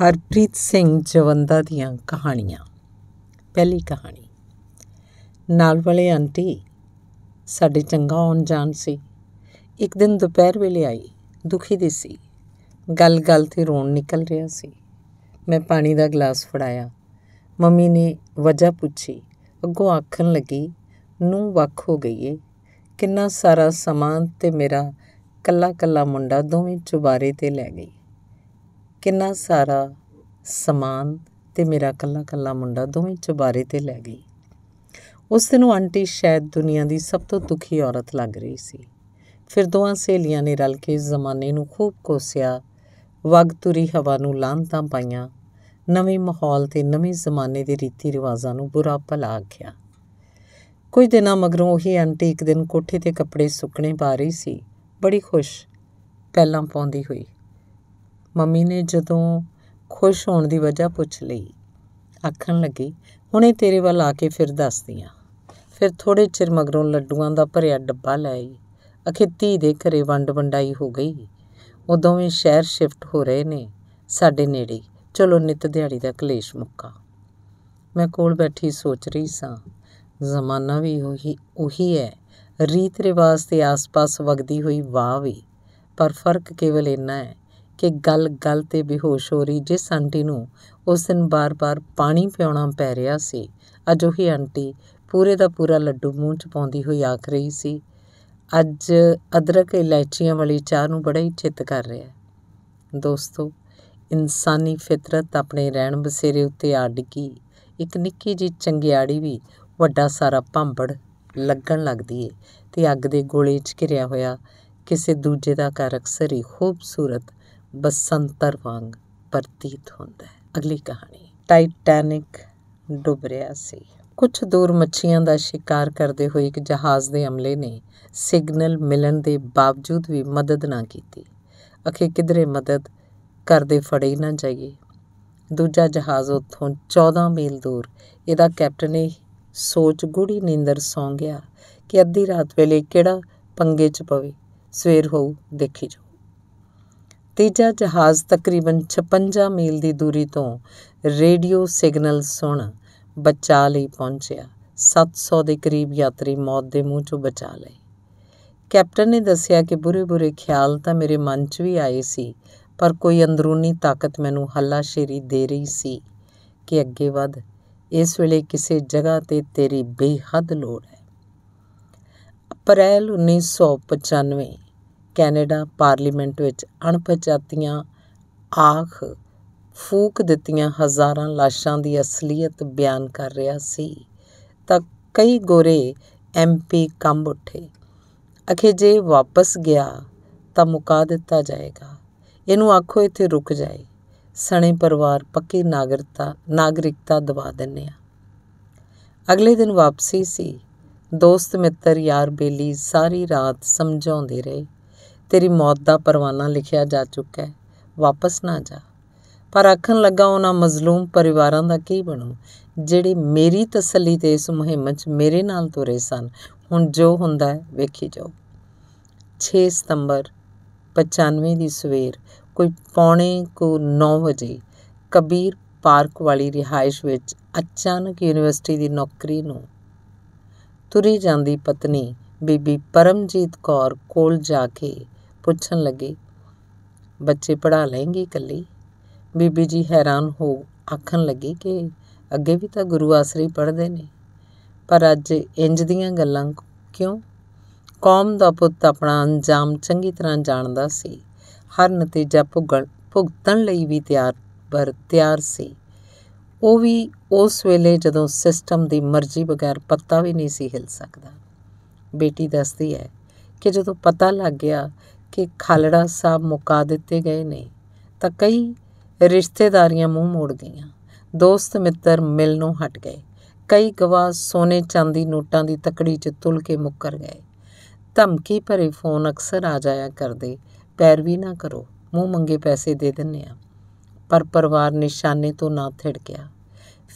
ਹਰਪ੍ਰੀਤ ਸਿੰਘ ਜਵੰਦਾ ਦੀਆਂ ਕਹਾਣੀਆਂ ਪਹਿਲੀ ਕਹਾਣੀ ਨਾਲ ਵਾਲੇ ਆਂਟੀ ਸਾਡੇ ਚੰਗਾ ਆਉਣ ਜਾਣ ਸੀ ਇੱਕ ਦਿਨ ਦੁਪਹਿਰ ਵੇਲੇ ਆਈ ਦੁਖੀ ਦੀ ਸੀ ਗੱਲ-ਗੱਲ ਤੇ ਰੋਣ ਨਿਕਲ ਰਿਹਾ ਸੀ ਮੈਂ ਪਾਣੀ ਦਾ ਗਲਾਸ ਫੜਾਇਆ ਮੰਮੀ ਨੇ ਵਜ੍ਹਾ ਪੁੱਛੀ ਅੱਗੋਂ ਆਖਣ ਲੱਗੀ ਨੂੰ ਵੱਖ ਹੋ ਗਈ ਏ ਕਿੰਨਾ ਸਾਰਾ ਸਮਾਨ ਤੇ ਮੇਰਾ ਕੱਲਾ-ਕੱਲਾ ਮੁੰਡਾ ਦੋਵੇਂ ਚੁਬਾਰੇ ਤੇ ਲੈ ਗਈ ਕਿੰਨਾ ਸਾਰਾ ਸਮਾਨ ਤੇ ਮੇਰਾ ਕੱਲਾ ਕੱਲਾ ਮੁੰਡਾ ਦੋਵੇਂ ਚਬਾਰੇ ਤੇ ਲੈ ਗਈ ਉਸ ਦਿਨ ਉਹ ਆਂਟੀ ਸ਼ਾਇਦ ਦੁਨੀਆ ਦੀ ਸਭ ਤੋਂ ਦੁਖੀ ਔਰਤ ਲੱਗ ਰਹੀ ਸੀ ਫਿਰ ਦੋਹਾਂ ਸਹੇਲੀਆਂ ਨੇ ਰਲ ਕੇ ਜ਼ਮਾਨੇ ਨੂੰ ਖੂਬ ਕੋਸਿਆ ਵਗ ਤੁਰੀ ਹਵਾ ਨੂੰ ਲਾਂਤਾਂ ਪਾਈਆਂ ਨਵੇਂ ਮਾਹੌਲ ਤੇ ਨਵੇਂ ਜ਼ਮਾਨੇ ਦੇ ਰੀਤੀ ਰਿਵਾਜ਼ਾਂ ਨੂੰ ਬੁਰਾ ਭਲਾ ਆਖਿਆ ਕੁਝ ਦਿਨਾਂ ਮਗਰੋਂ ਉਹ ਹੀ ਆਂਟੀ ਇੱਕ ਦਿਨ ਕੋਠੇ ਤੇ ਕੱਪੜੇ ਸੁੱਕਣੇ ਪਾ ਰਹੀ ਸੀ ਬੜੀ ਖੁਸ਼ ਪਹਿਲਾਂ ਪਾਉਂਦੀ ਹੋਈ ਮੰਮੀ ਨੇ ਜਦੋਂ ਖੁਸ਼ ਹੋਣ ਦੀ ਵਜ੍ਹਾ ਪੁੱਛ ਲਈ ਆਖਣ ਲੱਗੀ ਹੁਣੇ ਤੇਰੇ ਵੱਲ ਆ ਕੇ ਫਿਰ ਦੱਸਦੀ ਆ ਫਿਰ ਥੋੜੇ ਚਿਰ ਮਗਰੋਂ ਲੱਡੂਆਂ ਦਾ ਭਰਿਆ ਡੱਬਾ ਲੈ ਆਈ ਅਖਿੱਤੀ ਦੇ ਘਰੇ ਵੰਡ ਵੰਡਾਈ ਹੋ ਗਈ ਉਹ ਦੋਵੇਂ ਸ਼ਹਿਰ ਸ਼ਿਫਟ ਹੋ ਰਹੇ ਨੇ ਸਾਡੇ ਨੇੜੇ ਚਲੋ ਨਿਤ ਦਿਹਾੜੀ ਦਾ ਕਲੇਸ਼ ਮੁੱਕਾ ਮੈਂ ਕੋਲ ਬੈਠੀ ਸੋਚ ਰਹੀ ਸਾਂ ਜ਼ਮਾਨਾ ਵੀ ਉਹੀ ਉਹੀ ਹੈ ਰੀਤ ਰਿਵਾਜ ਤੇ ਆਸ-ਪਾਸ ਵਗਦੀ ਹੋਈ ਵਾਹ ਵੀ ਪਰ ਫਰਕ ਕੇਵਲ ਇੰਨਾ ਹੈ ਕਿ ਗੱਲ ਗੱਲ ਤੇ ਬੇਹੋਸ਼ ਹੋ ਰਹੀ ਜਿਸ ਆਂਟੀ ਨੂੰ ਉਸ ਦਿਨ ਬਾਰ-ਬਾਰ ਪਾਣੀ ਪਿਉਣਾ ਪੈ ਰਿਹਾ ਸੀ ਅੱਜ ਹੀ ਆਂਟੀ ਪੂਰੇ ਦਾ ਪੂਰਾ ਲੱਡੂ ਮੂੰਹ 'ਚ ਪਾਉਂਦੀ ਹੋਈ ਆਖ ਰਹੀ ਸੀ ਅੱਜ ਅਦਰਕ ਇਲਾਇਚੀਆਂ ਵਾਲੀ ਚਾਹ ਨੂੰ ਬੜਾ ਹੀ ਚਿੱਤ ਕਰ ਰਿਹਾ ਹੈ ਦੋਸਤੋ ਇਨਸਾਨੀ ਫਿਤਰਤ ਆਪਣੇ ਰਹਿਣ ਬਸੇਰੇ ਉੱਤੇ ਆ ਡਿੱਗੀ ਇੱਕ ਨਿੱਕੀ ਜੀ ਚੰਗਿਆੜੀ ਵੀ ਵੱਡਾ ਸਾਰਾ ਭਾਂਬੜ ਲੱਗਣ ਲੱਗਦੀ ਏ ਤੇ ਅੱਗ ਦੇ ਗੋਲੇ 'ਚ ਘਿਰਿਆ ਹੋਇਆ ਕਿਸੇ ਦੂਜੇ ਦਾ ਘਰ ਅਕਸਰ ਹੀ ਖੂਬਸੂਰਤ ਬਸੰਤਰ ਵਾਂਗ ਪ੍ਰਤੀਤ ਹੁੰਦਾ ਹੈ ਅਗਲੀ ਕਹਾਣੀ ਟਾਈਟੈਨਿਕ ਡੁੱਬ ਰਿਹਾ ਸੀ ਕੁਝ ਦੂਰ ਮੱਛੀਆਂ ਦਾ ਸ਼ਿਕਾਰ ਕਰਦੇ ਹੋਏ ਇੱਕ ਜਹਾਜ਼ ਦੇ ਅਮਲੇ ਨੇ ਸਿਗਨਲ ਮਿਲਣ ਦੇ ਬਾਵਜੂਦ ਵੀ ਮਦਦ ਨਾ ਕੀਤੀ ਅਖੇ ਕਿਧਰੇ ਮਦਦ ਕਰਦੇ ਫੜੇ ਨਾ ਜਾਈਏ ਦੂਜਾ ਜਹਾਜ਼ ਉੱਥੋਂ 14 ਮੀਲ ਦੂਰ ਇਹਦਾ ਕੈਪਟਨ ਇਹ ਸੋਚ ਗੂੜੀ ਨੀਂਦਰ ਸੌਂ ਗਿਆ ਕਿ ਅੱਧੀ ਰਾਤ ਵੇਲੇ ਕਿਹੜਾ ਪੰਗੇ 'ਚ ਪਵੇ ਸਵੇਰ ਹੋਊ ਦੇਖੀ ਜੋ ਤੀਜਾ ਜਹਾਜ਼ ਤਕਰੀਬਨ 56 ਮੀਲ ਦੀ ਦੂਰੀ ਤੋਂ ਰੇਡੀਓ ਸਿਗਨਲ ਸੁਣ ਬਚਾ ਲਈ ਪਹੁੰਚਿਆ 700 ਦੇ ਕਰੀਬ ਯਾਤਰੀ ਮੌਤ ਦੇ ਮੂੰਹ ਚੋਂ ਬਚਾ ਲਏ ਕੈਪਟਨ ਨੇ ਦੱਸਿਆ ਕਿ ਬੁਰੇ-ਬੁਰੇ ਖਿਆਲ ਤਾਂ ਮੇਰੇ ਮਨ 'ਚ ਵੀ ਆਏ ਸੀ ਪਰ ਕੋਈ ਅੰਦਰੂਨੀ ਤਾਕਤ ਮੈਨੂੰ ਹੱਲਾਸ਼ੇਰੀ ਦੇ ਰਹੀ ਸੀ ਕਿ ਅੱਗੇ ਵਧ ਇਸ ਵੇਲੇ ਕਿਸੇ ਜਗ੍ਹਾ ਤੇ ਤੇਰੀ ਬੇਹੱਦ ਲੋੜ ਹੈ ਅਪ੍ਰੈਲ 1995 ਕੈਨੇਡਾ ਪਾਰਲੀਮੈਂਟ ਵਿੱਚ ਅਣਪਛਾਤੀਆਂ ਆਖ ਫੂਕ ਦਿੱਤੀਆਂ ਹਜ਼ਾਰਾਂ ਲਾਸ਼ਾਂ ਦੀ ਅਸਲੀਅਤ ਬਿਆਨ ਕਰ ਰਿਹਾ ਸੀ ਤਾਂ ਕਈ ਗੋਰੇ ਐਮਪੀ ਕੰਬ ਉੱਠੇ ਅਖੇ ਜੇ ਵਾਪਸ ਗਿਆ ਤਾਂ ਮੁਕਾ ਦਿੱਤਾ ਜਾਏਗਾ ਇਹਨੂੰ ਆਖੋ ਇੱਥੇ ਰੁਕ ਜਾਏ ਸਣੇ ਪਰਿਵਾਰ ਪੱਕੀ ਨਾਗਰਿਕਤਾ ਨਾਗਰਿਕਤਾ ਦਵਾ ਦਿੰਨੇ ਆ ਅਗਲੇ ਦਿਨ ਵਾਪਸੀ ਸੀ ਦੋਸਤ ਮਿੱਤਰ ਯਾਰ ਬੇਲੀ ਸਾਰੀ ਰਾਤ ਸਮਝਾਉਂਦੇ ਰਹੇ ਤੇਰੀ ਮੌਤ ਦਾ ਪਰਵਾਨਾ ਲਿਖਿਆ ਜਾ ਚੁੱਕਾ ਹੈ ਵਾਪਸ ਨਾ ਜਾ ਪਰ ਆਖਣ ਲੱਗਾ ਉਹਨਾਂ ਮਜ਼ਲੂਮ ਪਰਿਵਾਰਾਂ ਦਾ ਕੀ ਬਣੂ ਜਿਹੜੇ ਮੇਰੀ ਤਸੱਲੀ ਤੇ ਇਸ ਮੁਹਿੰਮ 'ਚ ਮੇਰੇ ਨਾਲ ਤੁਰੇ ਸਨ ਹੁਣ ਜੋ ਹੁੰਦਾ ਹੈ ਵੇਖੀ ਜਾਓ 6 ਸਤੰਬਰ 95 ਦੀ ਸਵੇਰ ਕੋਈ ਪੌਣੇ ਕੋ 9 ਵਜੇ ਕਬੀਰ ਪਾਰਕ ਵਾਲੀ ਰਿਹਾਇਸ਼ ਵਿੱਚ ਅਚਾਨਕ ਯੂਨੀਵਰਸਿਟੀ ਦੀ ਨੌਕਰੀ ਨੂੰ ਤੁਰੀ ਜਾਂਦੀ ਪਤਨੀ ਬੀਬੀ ਪਰਮਜੀਤ ਕੌਰ ਕੋਲ ਜਾ ਕੇ ਪੁੱਛਣ ਲੱਗੀ ਬੱਚੇ ਪੜਾ ਲੈਣਗੇ ਇਕੱਲੀ ਬੀਬੀ ਜੀ ਹੈਰਾਨ ਹੋ ਆਖਣ ਲੱਗੀ ਕਿ ਅੱਗੇ ਵੀ ਤਾਂ ਗੁਰੂ ਆਸਰੇ ਪੜਦੇ ਨੇ ਪਰ ਅੱਜ ਇੰਜ ਦੀਆਂ ਗੱਲਾਂ ਕਿਉਂ ਕੌਮ ਦਾ ਪੁੱਤ ਆਪਣਾ ਅੰਜਾਮ ਚੰਗੀ ਤਰ੍ਹਾਂ ਜਾਣਦਾ ਸੀ ਹਰ ਨਤੀਜਾ ਭੁਗਣ ਭੁਗਤਣ ਲਈ ਵੀ ਤਿਆਰ ਪਰ ਤਿਆਰ ਸੀ ਉਹ ਵੀ ਉਸ ਵੇਲੇ ਜਦੋਂ ਸਿਸਟਮ ਦੀ ਮਰਜ਼ੀ ਬਗੈਰ ਪੱਤਾ ਵੀ ਨਹੀਂ ਸੀ ਹਿਲ ਸਕਦਾ ਬੇਟੀ ਦੱਸਦੀ ਹੈ ਕਿ ਜਦੋਂ ਪਤਾ ਲੱਗ ਗਿਆ ਕਿ ਖਾਲੜਾ ਸਾਹਿਬ ਮੁਕਾ ਦਿੱਤੇ ਗਏ ਨੇ ਤਾਂ ਕਈ ਰਿਸ਼ਤੇਦਾਰੀਆਂ ਮੂੰਹ ਮੋੜ ਗਈਆਂ ਦੋਸਤ ਮਿੱਤਰ ਨੂੰ ਹਟ ਗਏ ਕਈ ਗਵਾਹ ਸੋਨੇ ਚਾਂਦੀ ਨੋਟਾਂ ਦੀ ਤਕੜੀ 'ਚ ਤੁਲ ਕੇ ਮੁੱਕਰ ਗਏ ਧਮਕੀ ਭਰੇ ਫੋਨ ਅਕਸਰ ਆ ਜਾਇਆ ਕਰਦੇ ਪੈਰ ਵੀ ਨਾ ਕਰੋ ਮੂੰਹ ਮੰਗੇ ਪੈਸੇ ਦੇ ਦਿੰਨੇ ਆ ਪਰ ਪਰਿਵਾਰ ਨਿਸ਼ਾਨੇ ਤੋਂ ਨਾ ਗਿਆ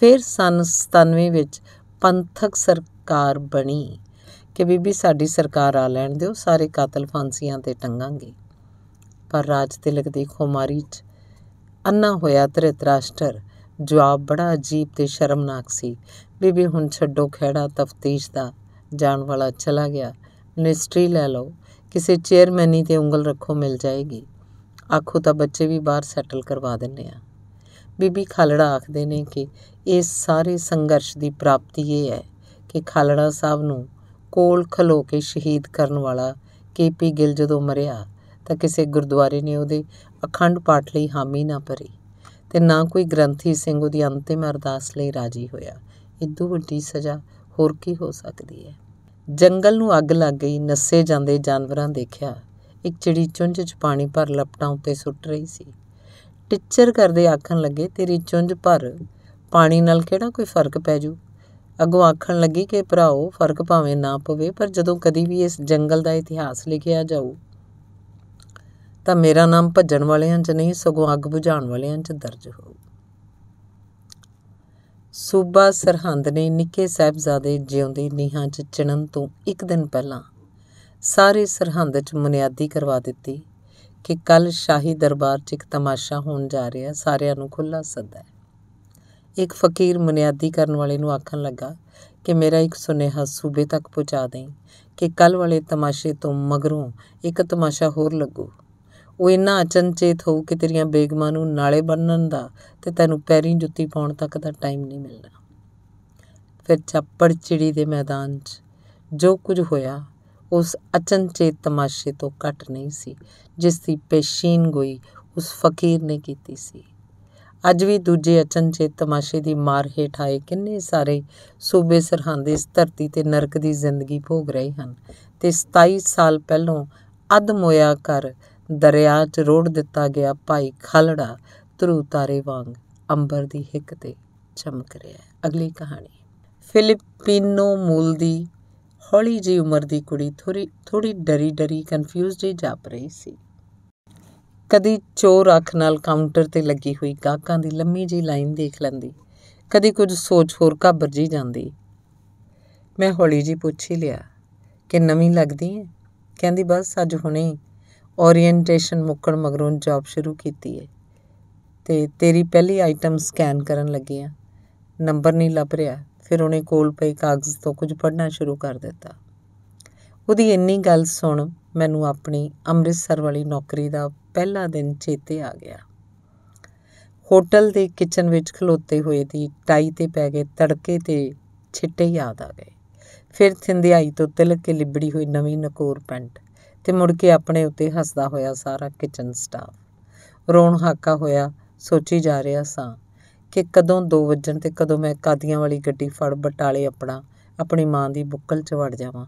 ਫਿਰ ਸਨ 97 ਵਿੱਚ ਪੰਥਕ ਸਰਕਾਰ ਬਣੀ ਕਿ ਬੀਬੀ ਸਾਡੀ ਸਰਕਾਰ ਆ ਲੈਣ ਦਿਓ ਸਾਰੇ ਕਾਤਲ ਫਾਂਸੀਆਂ ਤੇ ਟੰਗਾਂਗੇ ਪਰ ਰਾਜ ਤਿਲਕ ਦੀ ਖੁਮਾਰੀ 'ਚ ਅੰਨਾ ਹੋਇਆ ਧ੍ਰਿਤਰਾਸ਼ਟਰ ਜਵਾਬ ਬੜਾ ਅਜੀਬ ਤੇ ਸ਼ਰਮਨਾਕ ਸੀ ਬੀਬੀ ਹੁਣ ਛੱਡੋ ਖਿਹੜਾ ਤਫਤੀਸ਼ ਦਾ ਜਾਣ ਵਾਲਾ ਚਲਾ ਗਿਆ ਮਿਨਿਸਟਰੀ ਲੈ ਲਓ ਕਿਸੇ ਚੇਅਰਮੈਨੀ ਤੇ ਉਂਗਲ ਰੱਖੋ ਮਿਲ ਜਾਏਗੀ ਆਖੋ ਤਾਂ ਬੱਚੇ ਵੀ ਬਾਹਰ ਸੈਟਲ ਕਰਵਾ ਦਿੰਨੇ ਆ ਬੀਬੀ ਖਾਲੜਾ ਆਖਦੇ ਨੇ ਕਿ ਇਸ ਸਾਰੇ ਸੰਘਰਸ਼ ਦੀ ਪ੍ਰਾਪਤੀ ਇਹ ਹੈ ਕਿ ਖਾਲੜਾ ਸਾਹਿਬ ਨੂੰ ਕੋਲ ਖਲੋ ਕੇ ਸ਼ਹੀਦ ਕਰਨ ਵਾਲਾ ਕੇਪੀ ਗਿੱਲ ਜਦੋਂ ਮਰਿਆ ਤਾਂ ਕਿਸੇ ਗੁਰਦੁਆਰੇ ਨੇ ਉਹਦੇ ਅਖੰਡ ਪਾਠ ਲਈ ਹਾਮੀ ਨਾ ਭਰੀ ਤੇ ਨਾ ਕੋਈ ਗ੍ਰੰਥੀ ਸਿੰਘ ਉਹਦੀ ਅੰਤਿਮ ਅਰਦਾਸ ਲਈ ਰਾਜੀ ਹੋਇਆ ਇਦੋਂ ਵੱਡੀ ਸਜ਼ਾ ਹੋਰ ਕੀ ਹੋ ਸਕਦੀ ਹੈ ਜੰਗਲ ਨੂੰ ਅੱਗ ਲੱਗ ਗਈ ਨਸੇ ਜਾਂਦੇ ਜਾਨਵਰਾਂ ਦੇਖਿਆ ਇੱਕ ਚਿੜੀ ਚੁੰਝ 'ਚ ਪਾਣੀ ਭਰ ਲਪਟਾਂ ਉੱਤੇ ਸੁੱਟ ਰਹੀ ਸੀ ਟਿੱਚਰ ਕਰਦੇ ਆਖਣ ਲੱਗੇ ਤੇਰੀ ਚੁੰਝ ਭਰ ਪਾਣੀ ਨਾਲ ਕਿਹੜਾ ਕੋਈ ਫਰਕ ਪੈ ਜੂ ਅਗੋਂ ਆਖਣ ਲੱਗੀ ਕਿ ਭਰਾਓ ਫਰਕ ਭਾਵੇਂ ਨਾ ਪਵੇ ਪਰ ਜਦੋਂ ਕਦੀ ਵੀ ਇਸ ਜੰਗਲ ਦਾ ਇਤਿਹਾਸ ਲਿਖਿਆ ਜਾਊ ਤਾਂ ਮੇਰਾ ਨਾਮ ਭੱਜਣ ਵਾਲਿਆਂ 'ਚ ਨਹੀਂ ਸਗੋਂ ਅੱਗ ਬੁਝਾਉਣ ਵਾਲਿਆਂ 'ਚ ਦਰਜ ਹੋਊ ਸੂਬਾ ਸਰਹੰਦ ਨੇ ਨਿੱਕੇ ਸਹਿਬਜ਼ਾਦੇ ਜਿਉਂਦੇ ਨੀਹਾਂ 'ਚ ਚਣਨ ਤੋਂ ਇੱਕ ਦਿਨ ਪਹਿਲਾਂ ਸਾਰੇ ਸਰਹੰਦ 'ਚ ਮੁਨਿਆਦੀ ਕਰਵਾ ਦਿੱਤੀ ਕਿ ਕੱਲ ਸ਼ਾਹੀ ਦਰਬਾਰ 'ਚ ਇੱਕ ਤਮਾਸ਼ਾ ਹੋਣ ਜਾ ਰਿਹਾ ਸਾਰਿਆਂ ਨੂੰ ਖੁੱਲਾ ਸੱਦਾ ਹੈ ਇੱਕ ਫਕੀਰ ਮੁਨਿਆਦੀ ਕਰਨ ਵਾਲੇ ਨੂੰ ਆਖਣ ਲੱਗਾ ਕਿ ਮੇਰਾ ਇੱਕ ਸੁਨੇਹਾ ਸੂਬੇ ਤੱਕ ਪਹੁੰਚਾ ਦੇਂ ਕਿ ਕੱਲ ਵਾਲੇ ਤਮਾਸ਼ੇ ਤੋਂ ਮਗਰੋਂ ਇੱਕ ਤਮਾਸ਼ਾ ਹੋਰ ਲੱਗੂ ਉਹ ਇੰਨਾ ਅਚਨਚੇਤ ਹੋਊ ਕਿ ਤੇਰੀਆਂ ਬੇਗਮਾਂ ਨੂੰ ਨਾਲੇ ਬੰਨਣ ਦਾ ਤੇ ਤੈਨੂੰ ਪੈਰੀਂ ਜੁੱਤੀ ਪਾਉਣ ਤੱਕ ਦਾ ਟਾਈਮ ਨਹੀਂ ਮਿਲਣਾ ਫਿਰ ਚੱਪੜ ਚਿੜੀ ਦੇ ਮੈਦਾਨ 'ਚ ਜੋ ਕੁਝ ਹੋਇਆ ਉਸ ਅਚਨਚੇਤ ਤਮਾਸ਼ੇ ਤੋਂ ਘੱਟ ਨਹੀਂ ਸੀ ਜਿਸ ਦੀ ਪੇਸ਼ੀਨ ਗੋਈ ਉਸ ਫਕੀਰ ਨੇ ਕੀਤੀ ਸੀ ਅੱਜ ਵੀ ਦੂਜੇ ਅਚਨਚੇ ਤਮਾਸ਼ੇ ਦੀ ਮਾਰ ਹੇਠ ਆਏ ਕਿੰਨੇ ਸਾਰੇ ਸੂਬੇ ਸਰਹੰਦ ਇਸ ਧਰਤੀ ਤੇ ਨਰਕ ਦੀ ਜ਼ਿੰਦਗੀ ਭੋਗ ਰਹੇ ਹਨ ਤੇ 27 ਸਾਲ ਪਹਿਲਾਂ ਅਧ ਮੋਇਆ ਕਰ ਦਰਿਆ 'ਚ ਰੋੜ ਦਿੱਤਾ ਗਿਆ ਭਾਈ ਖਲੜਾ ਧਰੂ ਤਾਰੇ ਵਾਂਗ ਅੰਬਰ ਦੀ ਹਿੱਕ ਤੇ ਚਮਕ ਰਿਹਾ ਹੈ ਅਗਲੀ ਕਹਾਣੀ ਫਿਲੀਪੀਨੋ ਮੂਲ ਦੀ ਹੌਲੀ ਜੀ ਉਮਰ ਦੀ ਕੁੜੀ ਥੋੜੀ ਥੋੜੀ ਡਰੀ ਡਰੀ ਕਨਫਿਊਜ਼ਡ ਹੀ ਜਾਪ ਰਹੀ ਸੀ ਕਦੀ ਚੋਰ ਅੱਖ ਨਾਲ ਕਾਊਂਟਰ ਤੇ ਲੱਗੀ ਹੋਈ ਗਾਹਕਾਂ ਦੀ ਲੰਮੀ ਜੀ ਲਾਈਨ ਦੇਖ ਲੈਂਦੀ ਕਦੀ ਕੁਝ ਸੋਚ ਹੋਰ ਘਾਬਰ ਜੀ ਜਾਂਦੀ ਮੈਂ ਹੌਲੀ ਜੀ ਪੁੱਛ ਹੀ ਲਿਆ ਕਿ ਨਵੀਂ ਲੱਗਦੀ ਹੈ ਕਹਿੰਦੀ ਬਸ ਅੱਜ ਹੁਣੇ ਓਰੀਐਂਟੇਸ਼ਨ ਮੁੱਕਣ ਮਗਰੋਂ ਜੌਬ ਸ਼ੁਰੂ ਕੀਤੀ ਹੈ ਤੇ ਤੇਰੀ ਪਹਿਲੀ ਆਈਟਮ ਸਕੈਨ ਕਰਨ ਲੱਗੀ ਆ ਨੰਬਰ ਨਹੀਂ ਲੱਭ ਰਿਹਾ ਫਿਰ ਉਹਨੇ ਕੋਲ ਪਏ ਕਾਗਜ਼ ਤੋਂ ਕੁਝ ਪੜ੍ਹਨਾ ਸ਼ੁਰੂ ਕਰ ਦਿੱਤਾ ਉਹਦੀ ਇੰਨੀ ਗੱਲ ਸੁਣ ਮੈਨੂੰ ਆਪਣੀ ਅੰਮ੍ਰਿਤਸਰ ਵਾਲੀ ਨੌਕਰੀ ਦਾ ਪਹਿਲਾ ਦਿਨ ਚੇਤੇ ਆ ਗਿਆ ਹੋਟਲ ਦੇ ਕਿਚਨ ਵਿੱਚ ਖਲੋਤੇ ਹੋਏ ਦੀ ਟਾਈ ਤੇ ਪੈ ਗਏ ਤੜਕੇ ਤੇ ਛਿੱਟੇ ਯਾਦ ਆ ਗਏ ਫਿਰ ਥਿੰਦਿਆਈ ਤੋਂ ਤਿਲਕ ਕੇ ਲਿਬੜੀ ਹੋਈ ਨਵੀਂ ਨਕੋਰ ਪੈਂਟ ਤੇ ਮੁੜ ਕੇ ਆਪਣੇ ਉੱਤੇ ਹੱਸਦਾ ਹੋਇਆ ਸਾਰਾ ਕਿਚਨ ਸਟਾਫ ਰੋਣ ਹਾਕਾ ਹੋਇਆ ਸੋਚੀ ਜਾ ਰਿਹਾ ਸਾਂ ਕਿ ਕਦੋਂ 2 ਵਜਣ ਤੇ ਕਦੋਂ ਮੈਂ ਕਾਦੀਆਂ ਵਾਲੀ ਗੱਡੀ ਫੜ ਬਟਾਲੇ ਆਪਣਾ ਆਪਣੀ ਮਾਂ ਦੀ ਬੁੱਕਲ 'ਚ ਵੜ ਜਾਵਾਂ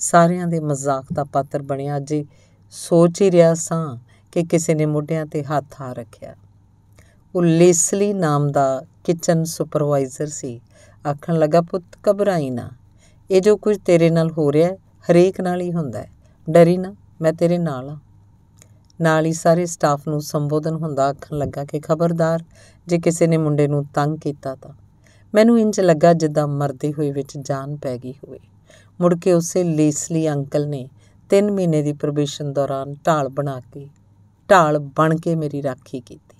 ਸਾਰਿਆਂ ਦੇ ਮਜ਼ਾਕ ਦਾ ਪਾਤਰ ਬਣਿਆ ਜੀ ਸੋਚ ਹੀ ਰਿਹਾ ਸਾਂ ਕਿ ਕਿਸੇ ਨੇ ਮੁੱਢਿਆਂ ਤੇ ਹੱਥ ਆ ਰੱਖਿਆ ਉਹ ਲੇਸਲੀ ਨਾਮ ਦਾ ਕਿਚਨ ਸੁਪਰਵਾਈਜ਼ਰ ਸੀ ਆਖਣ ਲੱਗਾ ਪੁੱਤ ਘਬਰਾਈ ਨਾ ਇਹ ਜੋ ਕੁਝ ਤੇਰੇ ਨਾਲ ਹੋ ਰਿਹਾ ਹੈ ਹਰੇਕ ਨਾਲ ਹੀ ਹੁੰਦਾ ਹੈ ਡਰੀ ਨਾ ਮੈਂ ਤੇਰੇ ਨਾਲ ਹਾਂ ਨਾਲ ਹੀ ਸਾਰੇ ਸਟਾਫ ਨੂੰ ਸੰਬੋਧਨ ਹੁੰਦਾ ਆਖਣ ਲੱਗਾ ਕਿ ਖਬਰਦਾਰ ਜੇ ਕਿਸੇ ਨੇ ਮੁੰਡੇ ਨੂੰ ਤੰਗ ਕੀਤਾ ਤਾਂ ਮੈਨੂੰ ਇੰਜ ਲੱਗਾ ਜਿੱਦਾਂ ਮਰਦੇ ਹੋਏ ਵਿੱਚ ਜਾਨ ਪੈ ਗਈ ਹੋਵੇ ਮੁੜ ਕੇ ਉਸੇ ਲੇਸਲੀ ਅੰਕਲ ਨੇ 3 ਮਹੀਨੇ ਦੀ ਪ੍ਰੋਬੇਸ਼ਨ ਦੌਰਾਨ ਢਾਲ ਬਣਾ ਕੇ ਢਾਲ ਬਣ ਕੇ ਮੇਰੀ ਰਾਖੀ ਕੀਤੀ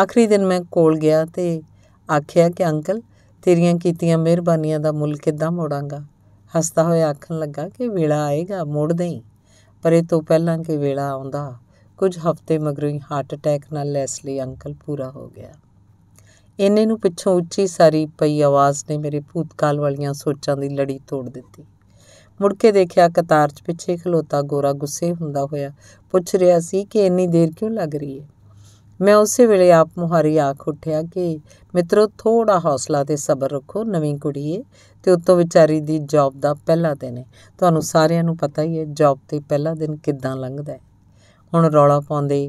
ਆਖਰੀ ਦਿਨ ਮੈਂ ਕੋਲ ਗਿਆ ਤੇ ਆਖਿਆ ਕਿ ਅੰਕਲ ਤੇਰੀਆਂ ਕੀਤੀਆਂ ਮਿਹਰਬਾਨੀਆਂ ਦਾ ਮੁੱਲ ਕਿੱਦਾਂ ਮੋੜਾਂਗਾ ਹੱਸਦਾ ਹੋਇਆ ਆਖਣ ਲੱਗਾ ਕਿ ਵੇਲਾ ਆਏਗਾ ਮੋੜ ਦੇਈ ਪਰ ਇਹ ਤੋਂ ਪਹਿਲਾਂ ਕਿ ਵੇਲਾ ਆਉਂਦਾ ਕੁਝ ਹਫ਼ਤੇ ਮਗਰੋਂ ਹੀ ਹਾਰਟ ਅਟੈਕ ਨਾਲ ਲੈਸਲੀ ਅੰਕਲ ਪੂਰਾ ਹੋ ਗਿਆ ਇੰਨੇ ਨੂੰ ਪਿੱਛੋਂ ਉੱਚੀ ਸਾਰੀ ਪਈ ਆਵਾਜ਼ ਨੇ ਮੇਰੇ ਭੂਤਕਾਲ ਵਾਲੀਆਂ ਸੋਚਾਂ ਦੀ ਲੜੀ ਤੋੜ ਦਿੱਤੀ ਮੁੜ ਕੇ ਦੇਖਿਆ ਕਤਾਰ 'ਚ ਪਿੱਛੇ ਖਲੋਤਾ ਗੋਰਾ ਗੁੱਸੇ ਹੁੰਦਾ ਹੋਇਆ ਪੁੱਛ ਰਿਹਾ ਸੀ ਕਿ ਇੰਨੀ ਦੇਰ ਕਿਉਂ ਲੱਗ ਰਹੀ ਹੈ ਮੈਂ ਉਸੇ ਵੇਲੇ ਆਪ ਮੁਹਾਰੀ ਆਖ ਉੱਠਿਆ ਕਿ ਮਿੱਤਰੋ ਥੋੜਾ ਹੌਸਲਾ ਤੇ ਸਬਰ ਰੱਖੋ ਨਵੀਂ ਕੁੜੀ ਏ ਤੇ ਉਤੋਂ ਵਿਚਾਰੀ ਦੀ ਜੌਬ ਦਾ ਪਹਿਲਾ ਦਿਨ ਹੈ ਤੁਹਾਨੂੰ ਸਾਰਿਆਂ ਨੂੰ ਪਤਾ ਹੀ ਹੈ ਜੌਬ ਤੇ ਪਹਿਲਾ ਦਿਨ ਕਿੱਦਾਂ ਲੰਘਦਾ ਹੈ ਹੁਣ ਰੌਲਾ ਪਾਉਂਦੇ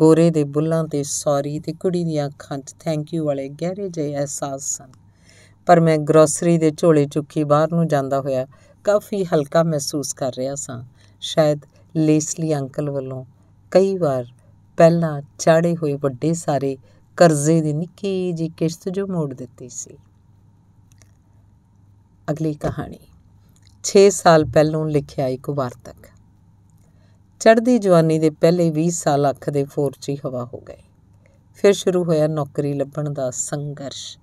ਗੋਰੇ ਦੇ ਬੁੱਲਾਂ ਤੇ ਸੌਰੀ ਤੇ ਕੁੜੀ ਦੀਆਂ ਅੱਖਾਂ 'ਚ ਥੈਂਕ ਯੂ ਵਾਲੇ ਗਹਿਰੇ ਜਿਹੇ ਅਹਿਸਾਸ ਸਨ ਪਰ ਮੈਂ ਗਰੋਸਰੀ ਦੇ ਝੋਲੇ ਚੁੱਕੀ ਬਾਹਰ ਨੂੰ ਜਾਂਦਾ ਹੋਇਆ ਕਾਫੀ ਹਲਕਾ ਮਹਿਸੂਸ ਕਰ ਰਿਹਾ ਸਾਂ ਸ਼ਾਇਦ ਲੇਸਲੀ ਅੰਕਲ ਵੱਲੋਂ ਕਈ ਵਾਰ ਪਹਿਲਾਂ ਚਾੜੇ ਹੋਏ ਵੱਡੇ ਸਾਰੇ ਕਰਜ਼ੇ ਦੀ ਨਿੱਕੀ ਜੀ ਕਿਸ਼ਤ ਜੋ ਮੋੜ ਦਿੱਤੀ ਸੀ ਅਗਲੀ ਕਹਾਣੀ 6 ਸਾਲ ਪਹਿਲੋਂ ਲਿਖਿਆ ਇੱਕ ਵਾਰਤਕ ਚੜ੍ਹਦੀ ਜਵਾਨੀ ਦੇ ਪਹਿਲੇ 20 ਸਾਲ ਅੱਖ ਦੇ ਫੋਰਚੀ ਹਵਾ ਹੋ ਗਏ ਫਿਰ ਸ਼ੁਰੂ ਹੋਇਆ ਨੌਕਰੀ ਲੱਭਣ ਦਾ ਸੰਘਰਸ਼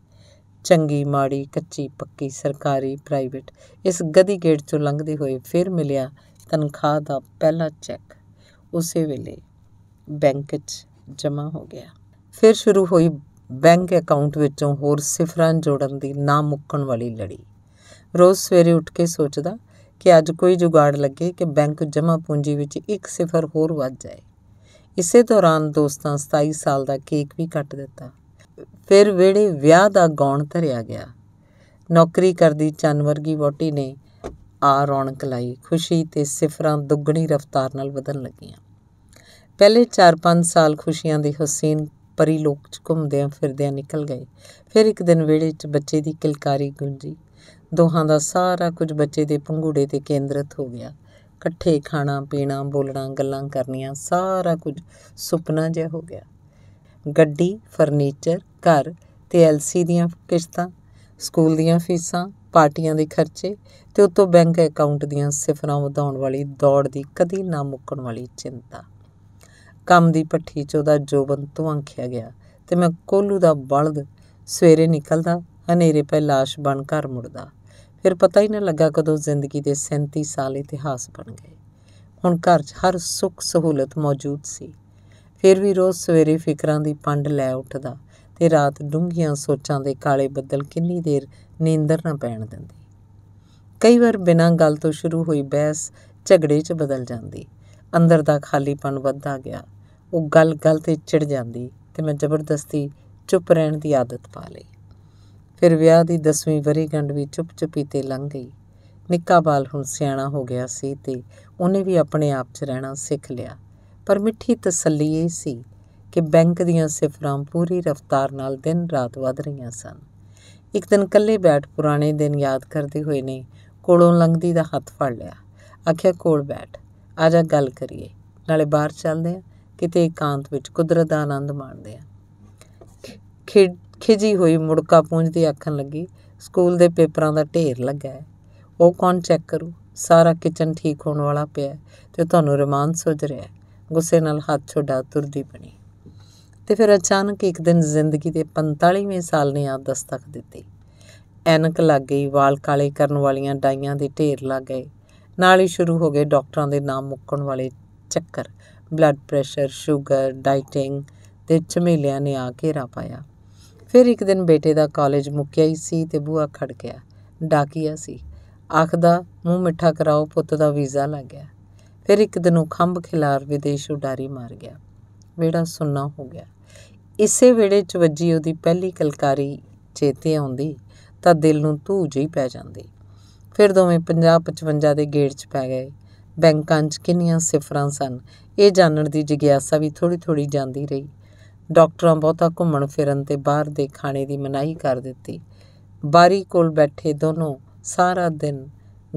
ਚੰਗੀ ਮਾੜੀ ਕੱਚੀ ਪੱਕੀ ਸਰਕਾਰੀ ਪ੍ਰਾਈਵੇਟ ਇਸ ਗਦੀ ਗੇੜ ਚੋਂ ਲੰਘਦੇ ਹੋਏ ਫਿਰ ਮਿਲਿਆ ਤਨਖਾਹ ਦਾ ਪਹਿਲਾ ਚੈੱਕ ਉਸੇ ਵੇਲੇ ਬੈਂਕ 'ਚ ਜਮ੍ਹਾਂ ਹੋ ਗਿਆ ਫਿਰ ਸ਼ੁਰੂ ਹੋਈ ਬੈਂਕ ਅਕਾਊਂਟ ਵਿੱਚੋਂ ਹੋਰ ਸਿਫਰਾਂ ਜੋੜਨ ਦੀ ਨਾ ਮੁੱਕਣ ਵਾਲੀ ਲੜੀ ਰੋਜ਼ ਸਵੇਰੇ ਉੱਠ ਕੇ ਸੋਚਦਾ ਕਿ ਅੱਜ ਕੋਈ ਜੁਗਾੜ ਲੱਗੇ ਕਿ ਬੈਂਕ ਜਮਾ ਪੂੰਜੀ ਵਿੱਚ ਇੱਕ ਸਿਫਰ ਹੋਰ ਵੱਧ ਜਾਏ ਇਸੇ ਦੌਰਾਨ ਦੋਸਤਾਂ 27 ਸਾਲ ਦਾ ਕੇਕ ਵੀ ਕੱਟ ਦਿੱਤਾ ਫਿਰ ਵਿਹੜੇ ਵਿਆਹ ਦਾ ਗੌਣ ਧਰਿਆ ਗਿਆ ਨੌਕਰੀ ਕਰਦੀ ਚੰਨ ਵਰਗੀ ਵੋਟੀ ਨੇ ਆ ਰੌਣਕ ਲਾਈ ਖੁਸ਼ੀ ਤੇ ਸਿਫਰਾਂ ਦੁੱਗਣੀ ਰਫ਼ਤਾਰ ਨਾਲ ਵਧਣ ਲੱਗੀਆਂ ਪਹਿਲੇ 4-5 ਸਾਲ ਖੁਸ਼ੀਆਂ ਦੇ ਹਸੀਨ ਪਰਿਲੋਕ ਚ ਘੁੰਮਦਿਆਂ ਫਿਰਦਿਆਂ ਨਿਕਲ ਗਏ ਫਿਰ ਇੱਕ ਦਿਨ ਵਿਹੜੇ 'ਚ ਬੱਚੇ ਦੀ ਕਿਲਕਾਰੀ ਗੂੰਜੀ ਦੋਹਾਂ ਦਾ ਸਾਰਾ ਕੁਝ ਬੱਚੇ ਦੇ ਪੰਘੂੜੇ ਤੇ ਕੇਂਦਰਿਤ ਹੋ ਗਿਆ ਇਕੱਠੇ ਖਾਣਾ ਪੀਣਾ ਬੋਲਣਾ ਗੱਲਾਂ ਕਰਨੀਆਂ ਸਾਰਾ ਕੁਝ ਸੁਪਨਾ ਜਿਹਾ ਹੋ ਗਿਆ ਗੱਡੀ ਫਰਨੀਚਰ ਘਰ ਤੇ ਐਲਸੀ ਦੀਆਂ ਕਿਸ਼ਤਾਂ ਸਕੂਲ ਦੀਆਂ ਫੀਸਾਂ ਪਾਰਟੀਆਂ ਦੇ ਖਰਚੇ ਤੇ ਉਤੋਂ ਬੈਂਕ ਅਕਾਊਂਟ ਦੀਆਂ ਸਿਫਰਾਂ ਵਧਾਉਣ ਵਾਲੀ ਦੌੜ ਦੀ ਕਦੀ ਨਾ ਮੁੱਕਣ ਵਾਲੀ ਚਿੰਤਾ ਕੰਮ ਦੀ ਪੱਠੀ 'ਚ ਉਹਦਾ ਜੋਬਨ ਧੁਆਂਖਿਆ ਗਿਆ ਤੇ ਮੈਂ ਕੋਲੂ ਦਾ ਬਲਦ ਸਵੇਰੇ ਨਿਕਲਦਾ ਹਨੇਰੇ ਪੈ ਲਾਸ਼ ਬਣ ਘਰ ਮੁੜਦਾ ਫਿਰ ਪਤਾ ਹੀ ਨਾ ਲੱਗਾ ਕਦੋਂ ਜ਼ਿੰਦਗੀ ਦੇ 37 ਸਾਲ ਇਤਿਹਾਸ ਬਣ ਗਏ ਹੁਣ ਘਰ 'ਚ ਹਰ ਸੁੱਖ ਸਹੂਲਤ ਮੌਜੂਦ ਸੀ ਫਿਰ ਵੀ ਰੋਜ਼ ਸਵੇਰੇ ਫਿਕਰਾਂ ਦੀ ਪੰਡ ਲੈ ਉੱਠਦਾ ਤੇ ਰਾਤ ਡੂੰਘੀਆਂ ਸੋਚਾਂ ਦੇ ਕਾਲੇ ਬੱਦਲ ਕਿੰਨੀ ਦੇਰ ਨੀਂਦਰ ਨਾ ਪੈਣ ਦਿੰਦੇ ਕਈ ਵਾਰ ਬਿਨਾਂ ਗੱਲ ਤੋਂ ਸ਼ੁਰੂ ਹੋਈ ਬਹਿਸ ਝਗੜੇ 'ਚ ਬਦਲ ਜਾਂਦੀ ਅੰਦਰ ਦਾ ਖਾਲੀਪਨ ਵੱਧਦਾ ਗਿਆ ਉਹ ਗੱਲ-ਗੱਲ ਤੇ ਚਿੜ ਜਾਂਦੀ ਤੇ ਮੈਂ ਜ਼ਬਰਦਸਤੀ ਚੁੱਪ ਰਹਿਣ ਦੀ ਆਦਤ ਪਾ ਲਈ ਫਿਰ ਵਿਆਹ ਦੀ 10ਵੀਂ ਗੰਢ ਵੀ ਚੁੱਪ ਤੇ ਲੰਘ ਗਈ ਨਿੱਕਾ ਬਾਲ ਹੁਣ ਸਿਆਣਾ ਹੋ ਗਿਆ ਸੀ ਤੇ ਉਹਨੇ ਵੀ ਆਪਣੇ ਆਪ 'ਚ ਰਹਿਣਾ ਸਿੱਖ ਲਿਆ ਪਰ ਮਿੱਠੀ ਤਸੱਲੀ ਇਹ ਸੀ ਕਿ ਬੈਂਕ ਦੀਆਂ ਸਿਫਰਾਂ ਪੂਰੀ ਰਫ਼ਤਾਰ ਨਾਲ ਦਿਨ ਰਾਤ ਵਧ ਰਹੀਆਂ ਸਨ ਇੱਕ ਦਿਨ ਇਕੱਲੇ ਬੈਠ ਪੁਰਾਣੇ ਦਿਨ ਯਾਦ ਕਰਦੇ ਹੋਏ ਨੇ ਕੋਲੋਂ ਲੰਘਦੀ ਦਾ ਹੱਥ ਫੜ ਲਿਆ ਆਖਿਆ ਕੋਲ ਬੈਠ ਆ ਜਾ ਗੱਲ ਕਰੀਏ ਨਾਲੇ ਬਾਹਰ ਚੱਲਦੇ ਆ ਕਿਤੇ ਇਕਾਂਤ ਵਿੱਚ ਕੁਦਰਤ ਦਾ ਆਨੰਦ ਮਾਣਦੇ ਆ ਖੇਡ ਖਿਜੀ ਹੋਈ ਮੁੜਕਾ ਪੂੰਝਦੀ ਆਖਣ ਲੱਗੀ ਸਕੂਲ ਦੇ ਪੇਪਰਾਂ ਦਾ ਢੇਰ ਲੱਗਾ ਹੈ ਉਹ ਕੌਣ ਚੈੱਕ ਕਰੂ ਸਾਰਾ ਕਿਚਨ ਠੀਕ ਹੋਣ ਵਾਲਾ ਪਿਆ ਤੇ ਤੁਹਾਨੂੰ ਰਮਾਨ ਸੁਝ ਰਿਹਾ ਹੈ ਗੁੱਸੇ ਨਾਲ ਹੱਥ ਛੁਡਾ ਤੁਰਦੀ ਬਣੀ ਤੇ ਫਿਰ ਅਚਾਨਕ ਇੱਕ ਦਿਨ ਜ਼ਿੰਦਗੀ ਦੇ 45ਵੇਂ ਸਾਲ ਨੇ ਆ ਦਸਤਕ ਦਿੱਤੀ ਐਨਕ ਲੱਗ ਗਈ ਵਾਲ ਕਾਲੇ ਕਰਨ ਵਾਲੀਆਂ ਡਾਈਆਂ ਦੇ ਢੇਰ ਲੱਗ ਗਏ ਨਾਲ ਹੀ ਸ਼ੁਰੂ ਹੋ ਗਏ ਡਾਕਟਰਾਂ ਦੇ ਨਾਮ ਮੁੱਕਣ ਵਾਲੇ ਚੱਕਰ ਬਲੱਡ ਪ੍ਰੈਸ਼ਰ ਸ਼ੂਗਰ ਡਾਈਟਿੰਗ ਤੇ ਝਮੇਲਿਆਂ ਨੇ ਆ ਘੇਰਾ ਪਾਇਆ ਫਿਰ ਇੱਕ ਦਿਨ ਬੇਟੇ ਦਾ ਕਾਲਜ ਮੁੱਕਿਆ ਹੀ ਸੀ ਤੇ ਬੂਆ ਖੜ ਗਿਆ ਡਾਕੀਆ ਸੀ ਆਖਦਾ ਮੂੰਹ ਮਿੱਠਾ ਕਰਾਓ ਪੁੱਤ ਦਾ ਵੀਜ਼ਾ ਲੱਗ ਗਿਆ ਫਿਰ ਇੱਕ ਦਿਨ ਉਹ ਖੰਭ ਖਿਲਾਰ ਵਿਦੇਸ਼ ਉਡਾਰੀ ਮਾਰ ਗਿਆ ਵੇੜਾ ਸੁੰਨਾ ਹੋ ਗਿਆ ਇਸੇ ਵੇੜੇ ਚ ਵੱਜੀ ਉਹਦੀ ਪਹਿਲੀ ਕਲਕਾਰੀ ਚੇਤੇ ਆਉਂਦੀ ਤਾਂ ਦਿਲ ਨੂੰ ਧੂ ਹੀ ਪੈ ਜਾਂਦੀ ਫਿਰ ਦੋਵੇਂ 50 55 ਦੇ ਗੇੜ 'ਚ ਪੈ ਗਏ ਬੈਂਕਾਂ 'ਚ ਕਿੰਨੀਆਂ ਸਿਫਰਾਂ ਸਨ ਇਹ ਜਾਣਨ ਦੀ ਜਿਗਿਆਸਾ ਵੀ ਥੋੜੀ ਥੋੜੀ ਜਾਂਦੀ ਰਹੀ ਡਾਕਟਰਾਂ ਬਹੁਤਾ ਘੁੰਮਣ ਫਿਰਨ ਤੇ ਬਾਹਰ ਦੇ ਖਾਣੇ ਦੀ ਮਨਾਹੀ ਕਰ ਦਿੱਤੀ ਬਾਰੀ ਕੋਲ ਬੈਠੇ ਦੋਨੋਂ ਸਾਰਾ ਦਿਨ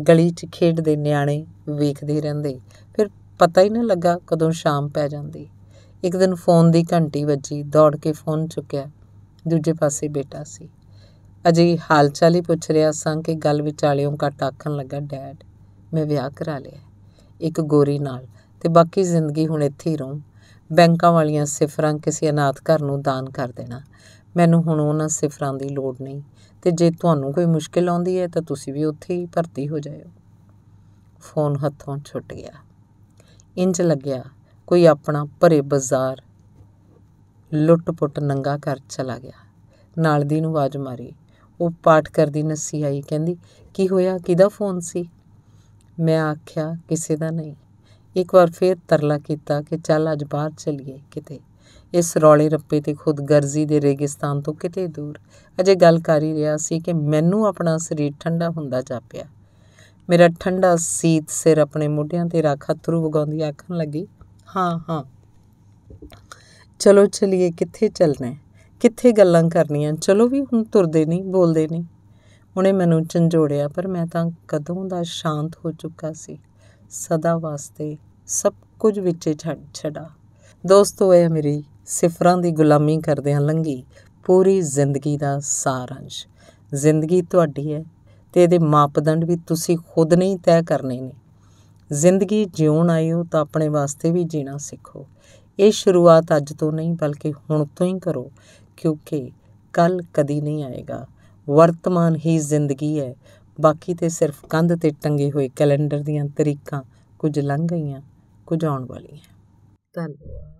ਗਲੀ 'ਚ ਖੇਡਦੇ ਨਿਆਣੇ ਵੇਖਦੇ ਰਹਿੰਦੇ ਫਿਰ ਪਤਾ ਹੀ ਨਾ ਲੱਗਾ ਕਦੋਂ ਸ਼ਾਮ ਪੈ ਜਾਂਦੀ ਇੱਕ ਦਿਨ ਫੋਨ ਦੀ ਘੰਟੀ ਵੱਜੀ ਦੌੜ ਕੇ ਫੋਨ ਚੁੱਕਿਆ ਦੂਜੇ ਪਾਸੇ ਬੇਟਾ ਸੀ ਅਜੇ ਹਾਲਚਾਲ ਹੀ ਪੁੱਛ ਰਿਹਾ ਸਾਂ ਕਿ ਗੱਲ ਵਿਚਾਲਿਓਂ ਕੱਟ ਆਖਣ ਲੱਗਾ ਡੈਡ ਮੈਂ ਵਿਆਹ ਕਰਾ ਲਿਆ ਇੱਕ ਗੋਰੀ ਨਾਲ ਤੇ ਬਾਕੀ ਜ਼ਿੰਦਗੀ ਹੁਣ ਇੱਥੇ ਹੀ ਰਹੂੰ ਬੈਂਕਾਂ ਵਾਲੀਆਂ ਸਿਫਰਾਂ ਕਿਸੇ ਅਨਾਥ ਘਰ ਨੂੰ ਦਾਨ ਕਰ ਦੇਣਾ ਮੈਨੂੰ ਹੁਣ ਉਹਨਾਂ ਸਿਫਰਾਂ ਦੀ ਲੋੜ ਨਹੀਂ ਤੇ ਜੇ ਤੁਹਾਨੂੰ ਕੋਈ ਮੁਸ਼ਕਿਲ ਆਉਂਦੀ ਹੈ ਤਾਂ ਤੁਸੀਂ ਵੀ ਉੱਥੇ ਹੀ ਭਰਤੀ ਹੋ ਜਾਇਓ ਫੋਨ ਹੱਥੋਂ ਛੁੱਟ ਗਿਆ ਇੰਜ ਲੱਗਿਆ ਕੋਈ ਆਪਣਾ ਭਰੇ ਬਾਜ਼ਾਰ ਲੁੱਟ-ਪੁੱਟ ਨੰਗਾ ਕਰ ਚਲਾ ਗਿਆ ਨਾਲ ਦੀ ਨੂੰ ਆਵਾਜ਼ ਮਾਰੀ ਉਹ ਪਾਠ ਕਰਦੀ ਨਸੀ ਆਈ ਕਹਿੰਦੀ ਕੀ ਹੋਇਆ ਕਿਹਦਾ ਫੋਨ ਸੀ ਮੈਂ ਆਖਿਆ ਕਿਸੇ ਦਾ ਨਹੀਂ ਇੱਕ ਵਾਰ ਫੇਰ ਤਰਲਾ ਕੀਤਾ ਕਿ ਚੱਲ ਅੱਜ ਬਾਹਰ ਚੱਲੀਏ ਕਿਤੇ ਇਸ ਰੌਲੇ ਰੱਪੇ ਤੇ ਖੁਦ ਗਰਜ਼ੀ ਦੇ ਰੇਗਿਸਤਾਨ ਤੋਂ ਕਿਤੇ ਦੂਰ ਅਜੇ ਗੱਲ ਕਰ ਹੀ ਰਿਹਾ ਸੀ ਕਿ ਮੈਨੂੰ ਆਪਣਾ ਸਰੀਰ ਠੰਡਾ ਹੁੰਦਾ ਜਾਪਿਆ ਮੇਰਾ ਠੰਡਾ ਸੀਤ ਸਿਰ ਆਪਣੇ ਮੋਢਿਆਂ ਤੇ ਰੱਖਾ ਤਰੂ ਵਗਾਉਂਦੀ ਆਖਣ ਲੱਗੀ ਹਾਂ ਹਾਂ ਚਲੋ ਚਲੀਏ ਕਿੱਥੇ ਚੱਲਣਾ ਹੈ ਕਿੱਥੇ ਗੱਲਾਂ ਕਰਨੀਆਂ ਚਲੋ ਵੀ ਹੁਣ ਤੁਰਦੇ ਨਹੀਂ ਬੋਲਦੇ ਨਹੀਂ ਉਹਨੇ ਮੈਨੂੰ ਝੰਜੋੜਿਆ ਪਰ ਮੈਂ ਤਾਂ ਕਦੋਂ ਦਾ ਸ਼ਾਂਤ ਹੋ ਚੁੱਕਾ ਸੀ ਸਦਾ ਵਾਸਤੇ ਸਭ ਕੁਝ ਵਿੱਚੇ ਛੱਡ ਛੜਾ ਦੋਸਤੋ ਇਹ ਮੇਰੀ ਸਿਫਰਾਂ ਦੀ ਗੁਲਾਮੀ ਕਰਦਿਆਂ ਲੰਗੀ ਪੂਰੀ ਜ਼ਿੰਦਗੀ ਦਾ ਸਾਰਾਂਸ਼ ਜ਼ਿੰਦਗੀ ਤੁਹਾਡੀ ਹੈ ਤੇ ਇਹਦੇ ਮਾਪਦੰਡ ਵੀ ਤੁਸੀਂ ਖੁਦ ਨਹੀਂ ਤੈਅ ਕਰਨੇ ਨੇ ਜ਼ਿੰਦਗੀ ਜਿਉਣ ਆਇਓ ਤਾਂ ਆਪਣੇ ਵਾਸਤੇ ਵੀ ਜੀਣਾ ਸਿੱਖੋ ਇਹ ਸ਼ੁਰੂਆਤ ਅੱਜ ਤੋਂ ਨਹੀਂ ਬਲਕਿ ਹੁਣ ਤੋਂ ਹੀ ਕਰੋ ਕਿਉਂਕਿ ਕੱਲ ਕਦੀ ਨਹੀਂ ਆਏਗਾ ਵਰਤਮਾਨ ਹੀ ਜ਼ਿੰਦਗੀ ਹੈ ਬਾਕੀ ਤੇ ਸਿਰਫ ਕੰਧ ਤੇ ਟੰਗੇ ਹੋਏ ਕੈਲੰਡਰ ਦੀਆਂ ਤਰੀਕਾਂ ਕੁਝ ਲੰਘ ਗਈਆਂ ਕੁਝ ਆਉਣ ਵਾਲੀਆਂ ਧੰਨਵਾਦ